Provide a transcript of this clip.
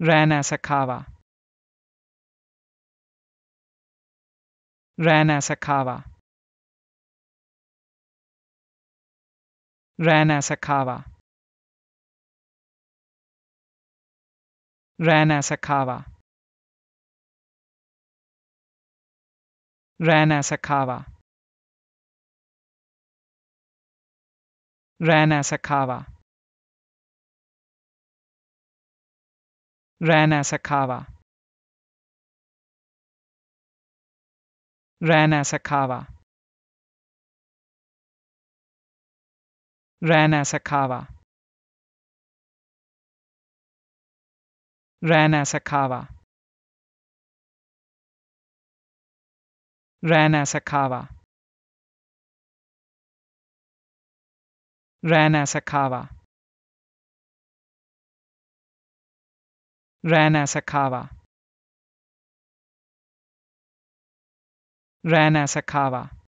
Rana Sakawa. Rana Sakawa. Rana Sakawa. Rana Sakawa. Rana Sakawa. Rana Sakawa. ran as a kava ran as a kava ran as a kava ran as a kava ran as a kava ran as a kava ran Asakawa ran Asakawa